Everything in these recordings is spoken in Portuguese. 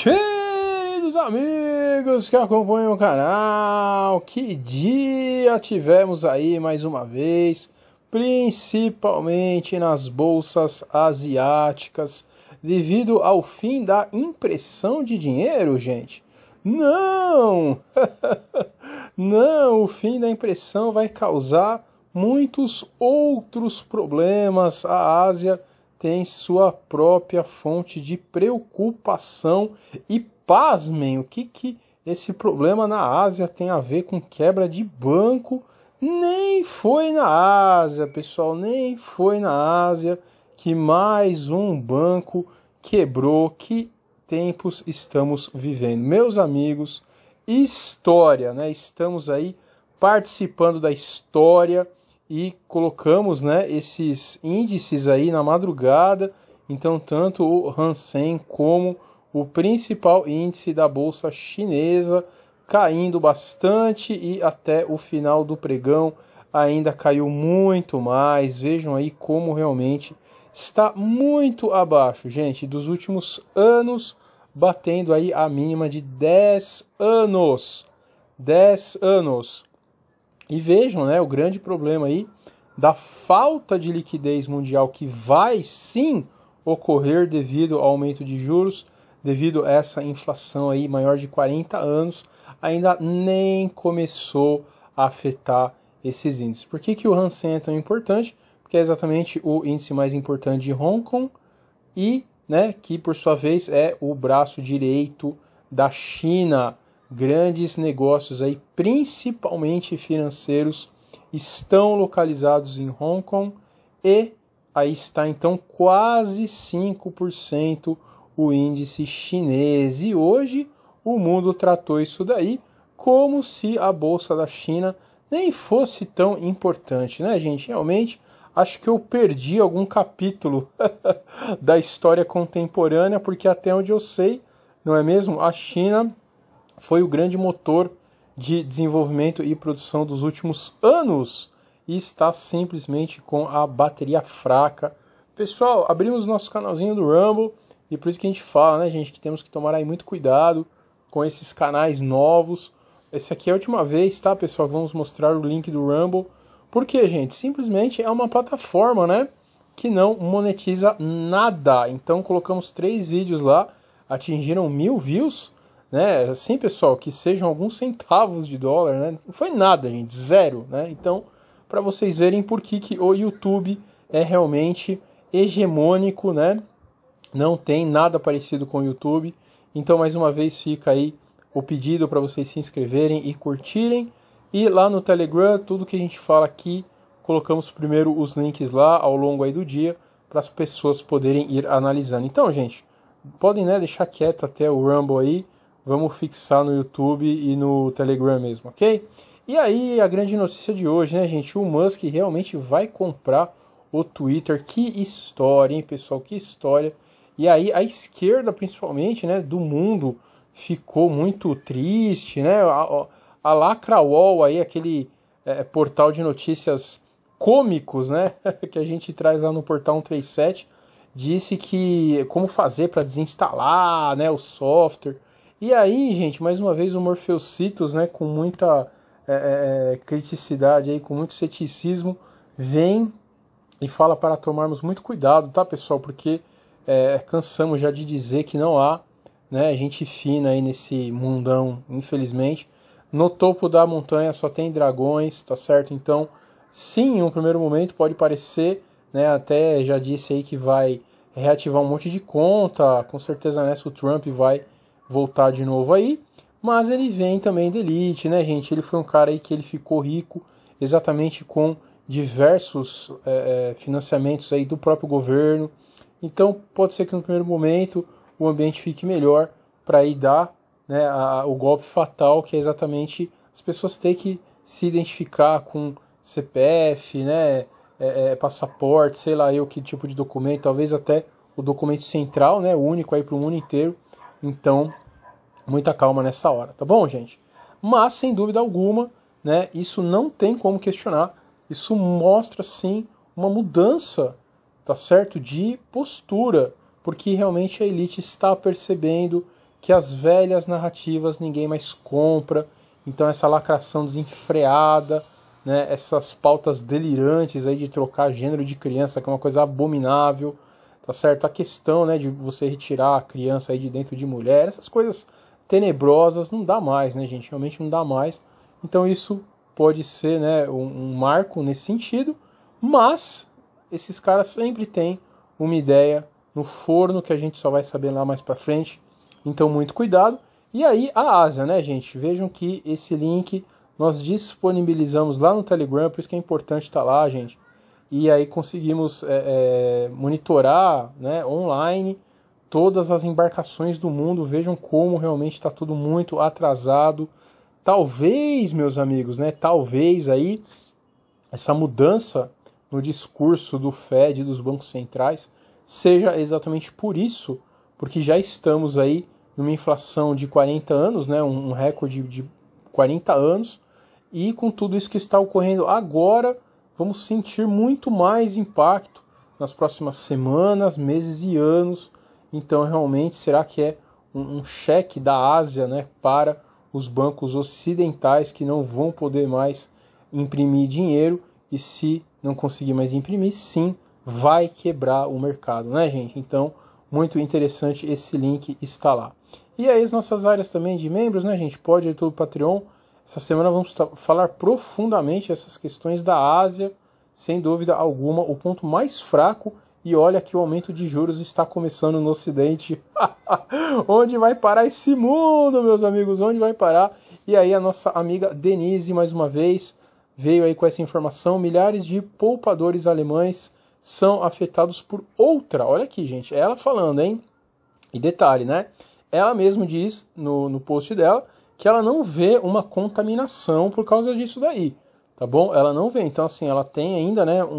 Queridos amigos que acompanham o canal, que dia tivemos aí mais uma vez, principalmente nas bolsas asiáticas, devido ao fim da impressão de dinheiro, gente. Não! Não, o fim da impressão vai causar muitos outros problemas à Ásia tem sua própria fonte de preocupação e pasmem, o que, que esse problema na Ásia tem a ver com quebra de banco? Nem foi na Ásia, pessoal, nem foi na Ásia que mais um banco quebrou. Que tempos estamos vivendo, meus amigos? História, né? Estamos aí participando da história e colocamos né, esses índices aí na madrugada. Então, tanto o Hansen como o principal índice da bolsa chinesa caindo bastante e até o final do pregão ainda caiu muito mais. Vejam aí como realmente está muito abaixo, gente, dos últimos anos, batendo aí a mínima de 10 anos. 10 anos. E vejam, né, o grande problema aí da falta de liquidez mundial que vai sim ocorrer devido ao aumento de juros, devido a essa inflação aí maior de 40 anos, ainda nem começou a afetar esses índices. Por que, que o Hansen é tão importante? Porque é exatamente o índice mais importante de Hong Kong e, né, que por sua vez é o braço direito da China grandes negócios aí, principalmente financeiros, estão localizados em Hong Kong e aí está então quase 5% o índice chinês. E hoje o mundo tratou isso daí como se a bolsa da China nem fosse tão importante, né, gente? Realmente acho que eu perdi algum capítulo da história contemporânea, porque até onde eu sei, não é mesmo? A China foi o grande motor de desenvolvimento e produção dos últimos anos e está simplesmente com a bateria fraca. Pessoal, abrimos nosso canalzinho do Rumble e por isso que a gente fala, né, gente, que temos que tomar aí muito cuidado com esses canais novos. Essa aqui é a última vez, tá, pessoal? Vamos mostrar o link do Rumble. Porque, gente, simplesmente é uma plataforma, né, que não monetiza nada. Então colocamos três vídeos lá, atingiram mil views né? Assim, pessoal, que sejam alguns centavos de dólar, né? Não foi nada, gente, zero, né? Então, para vocês verem por que, que o YouTube é realmente hegemônico, né? Não tem nada parecido com o YouTube. Então, mais uma vez, fica aí o pedido para vocês se inscreverem e curtirem. E lá no Telegram, tudo que a gente fala aqui, colocamos primeiro os links lá ao longo aí do dia para as pessoas poderem ir analisando. Então, gente, podem né, deixar quieto até o Rumble aí. Vamos fixar no YouTube e no Telegram mesmo, ok? E aí, a grande notícia de hoje, né, gente? O Musk realmente vai comprar o Twitter. Que história, hein, pessoal? Que história. E aí, a esquerda, principalmente, né, do mundo, ficou muito triste, né? A, a Lacrawall aí, aquele é, portal de notícias cômicos, né, que a gente traz lá no portal 137, disse que como fazer para desinstalar, né, o software e aí, gente, mais uma vez o Morfeucitos, né, com muita é, é, é, criticidade, aí, com muito ceticismo, vem e fala para tomarmos muito cuidado, tá, pessoal? Porque é, cansamos já de dizer que não há né, gente fina aí nesse mundão, infelizmente. No topo da montanha só tem dragões, tá certo? Então, sim, em um primeiro momento pode parecer, né, até já disse aí que vai reativar um monte de conta, com certeza nessa né, o Trump vai voltar de novo aí. Mas ele vem também da elite, né, gente? Ele foi um cara aí que ele ficou rico exatamente com diversos é, é, financiamentos aí do próprio governo. Então pode ser que no primeiro momento o ambiente fique melhor para aí dar né, a, o golpe fatal que é exatamente as pessoas têm que se identificar com CPF, né, é, é, passaporte, sei lá eu que tipo de documento, talvez até o documento central, né, único aí para o mundo inteiro então, muita calma nessa hora, tá bom, gente? Mas, sem dúvida alguma, né, isso não tem como questionar. Isso mostra, sim, uma mudança, tá certo? De postura, porque realmente a elite está percebendo que as velhas narrativas ninguém mais compra, então essa lacração desenfreada, né, essas pautas delirantes aí de trocar gênero de criança, que é uma coisa abominável, tá certo? A questão, né, de você retirar a criança aí de dentro de mulher, essas coisas tenebrosas não dá mais, né, gente? Realmente não dá mais. Então isso pode ser, né, um, um marco nesse sentido, mas esses caras sempre têm uma ideia no forno que a gente só vai saber lá mais para frente. Então muito cuidado. E aí a Ásia, né, gente? Vejam que esse link nós disponibilizamos lá no Telegram, por isso que é importante estar tá lá, gente e aí conseguimos é, é, monitorar né, online todas as embarcações do mundo. Vejam como realmente está tudo muito atrasado. Talvez, meus amigos, né, talvez aí essa mudança no discurso do Fed e dos bancos centrais seja exatamente por isso, porque já estamos aí numa inflação de 40 anos, né, um recorde de 40 anos, e com tudo isso que está ocorrendo agora, vamos sentir muito mais impacto nas próximas semanas, meses e anos. Então, realmente, será que é um, um cheque da Ásia né, para os bancos ocidentais que não vão poder mais imprimir dinheiro e se não conseguir mais imprimir, sim, vai quebrar o mercado, né, gente? Então, muito interessante esse link está lá. E aí as nossas áreas também de membros, né, gente? Pode ir todo o Patreon, essa semana vamos falar profundamente essas questões da Ásia, sem dúvida alguma, o ponto mais fraco. E olha que o aumento de juros está começando no Ocidente. Onde vai parar esse mundo, meus amigos? Onde vai parar? E aí a nossa amiga Denise, mais uma vez, veio aí com essa informação. Milhares de poupadores alemães são afetados por outra. Olha aqui, gente, ela falando, hein? E detalhe, né? Ela mesma diz no, no post dela que ela não vê uma contaminação por causa disso daí, tá bom? Ela não vê, então assim, ela tem ainda, né, um,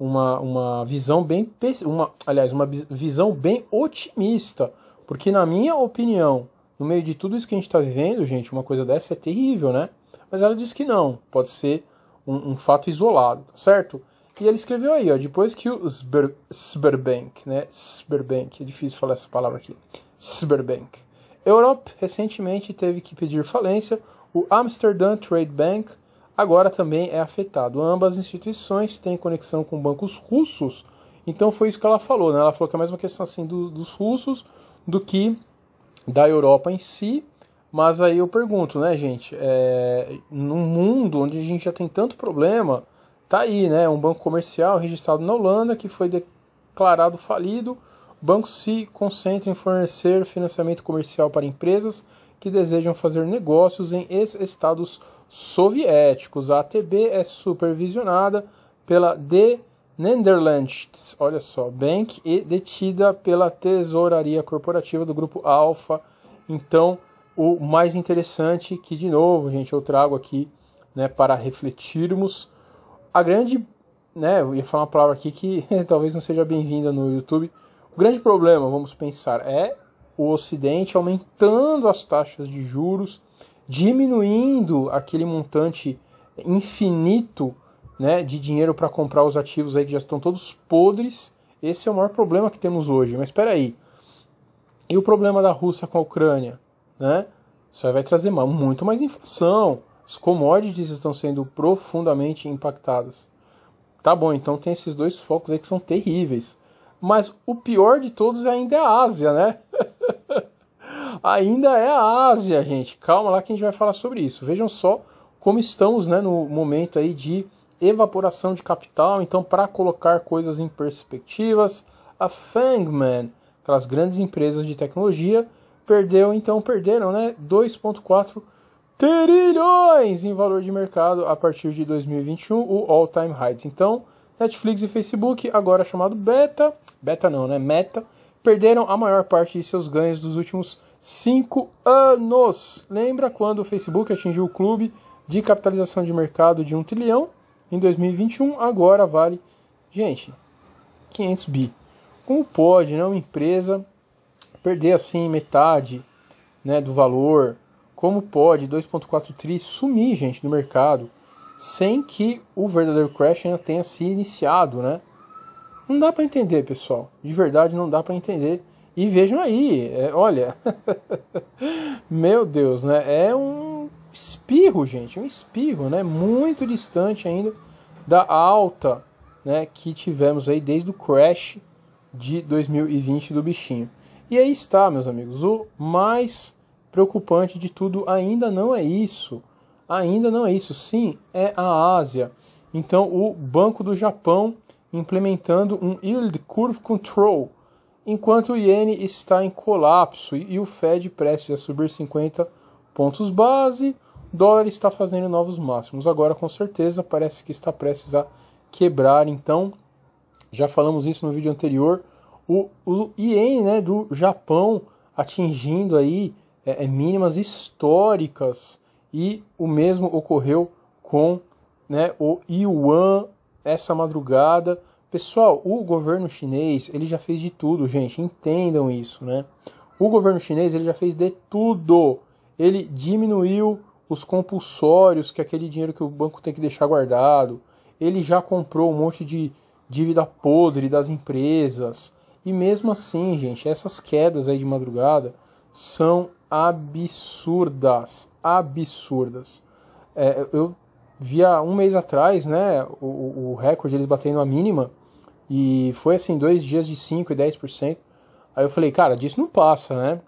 um, uma, uma visão bem, uma, aliás, uma visão bem otimista, porque na minha opinião, no meio de tudo isso que a gente está vivendo, gente, uma coisa dessa é terrível, né? Mas ela diz que não, pode ser um, um fato isolado, tá certo? E ele escreveu aí, ó, depois que o Sber, Sberbank, né? Sberbank, é difícil falar essa palavra aqui. Sberbank Europe recentemente teve que pedir falência, o Amsterdam Trade Bank agora também é afetado. Ambas instituições têm conexão com bancos russos, então foi isso que ela falou. Né? Ela falou que é mais uma questão assim, do, dos russos do que da Europa em si. Mas aí eu pergunto, né, gente? É, num mundo onde a gente já tem tanto problema, tá aí, né? Um banco comercial registrado na Holanda que foi declarado falido bancos se concentram em fornecer financiamento comercial para empresas que desejam fazer negócios em ex-estados soviéticos. A ATB é supervisionada pela The Netherlands, olha só, Bank e detida pela tesouraria corporativa do grupo Alfa. Então, o mais interessante que de novo, gente, eu trago aqui, né, para refletirmos a grande, né, eu ia falar uma palavra aqui que talvez não seja bem-vinda no YouTube, grande problema, vamos pensar, é o Ocidente aumentando as taxas de juros, diminuindo aquele montante infinito né, de dinheiro para comprar os ativos aí que já estão todos podres. Esse é o maior problema que temos hoje. Mas espera aí. E o problema da Rússia com a Ucrânia? Né? Isso aí vai trazer muito mais inflação. As commodities estão sendo profundamente impactadas. Tá bom, então tem esses dois focos aí que são terríveis. Mas o pior de todos ainda é a Ásia, né? ainda é a Ásia, gente. Calma lá que a gente vai falar sobre isso. Vejam só como estamos né, no momento aí de evaporação de capital. Então, para colocar coisas em perspectivas, a Fangman, aquelas grandes empresas de tecnologia, perdeu, então perderam, né? 2,4 trilhões em valor de mercado a partir de 2021, o all-time high. Então, Netflix e Facebook, agora chamado Beta, Beta não, né? Meta, perderam a maior parte de seus ganhos dos últimos cinco anos. Lembra quando o Facebook atingiu o clube de capitalização de mercado de 1 trilhão em 2021? Agora vale, gente, 500 bi. Como pode, né? Uma empresa perder assim metade né, do valor? Como pode 2,4 tri sumir, gente, do mercado? sem que o verdadeiro crash ainda tenha se iniciado, né? Não dá para entender, pessoal. De verdade, não dá para entender. E vejam aí, é, olha, meu Deus, né? É um espirro, gente, um espirro, né? Muito distante ainda da alta, né? Que tivemos aí desde o crash de 2020 do bichinho. E aí está, meus amigos, o mais preocupante de tudo ainda não é isso. Ainda não é isso, sim, é a Ásia. Então, o Banco do Japão implementando um yield curve control, enquanto o iene está em colapso e o Fed prestes a subir 50 pontos base, o dólar está fazendo novos máximos. Agora, com certeza, parece que está prestes a quebrar. Então, já falamos isso no vídeo anterior. O, o iene né, do Japão atingindo aí é, é mínimas históricas e o mesmo ocorreu com né, o Yuan essa madrugada. Pessoal, o governo chinês ele já fez de tudo, gente, entendam isso, né? O governo chinês ele já fez de tudo. Ele diminuiu os compulsórios, que é aquele dinheiro que o banco tem que deixar guardado. Ele já comprou um monte de dívida podre das empresas. E mesmo assim, gente, essas quedas aí de madrugada são absurdas, absurdas. É, eu via um mês atrás, né, o, o recorde eles batendo a mínima e foi assim, dois dias de 5 e 10%. Aí eu falei, cara, disso não passa, né?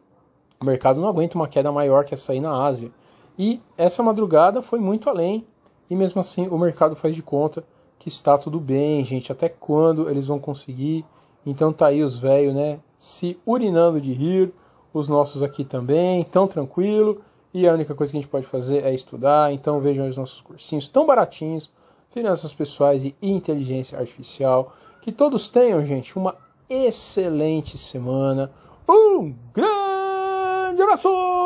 O mercado não aguenta uma queda maior que essa aí na Ásia. E essa madrugada foi muito além e mesmo assim o mercado faz de conta que está tudo bem, gente, até quando eles vão conseguir? Então tá aí os velhos, né, se urinando de rir os nossos aqui também, tão tranquilo. E a única coisa que a gente pode fazer é estudar. Então vejam os nossos cursinhos tão baratinhos, finanças pessoais e inteligência artificial. Que todos tenham, gente, uma excelente semana. Um grande abraço!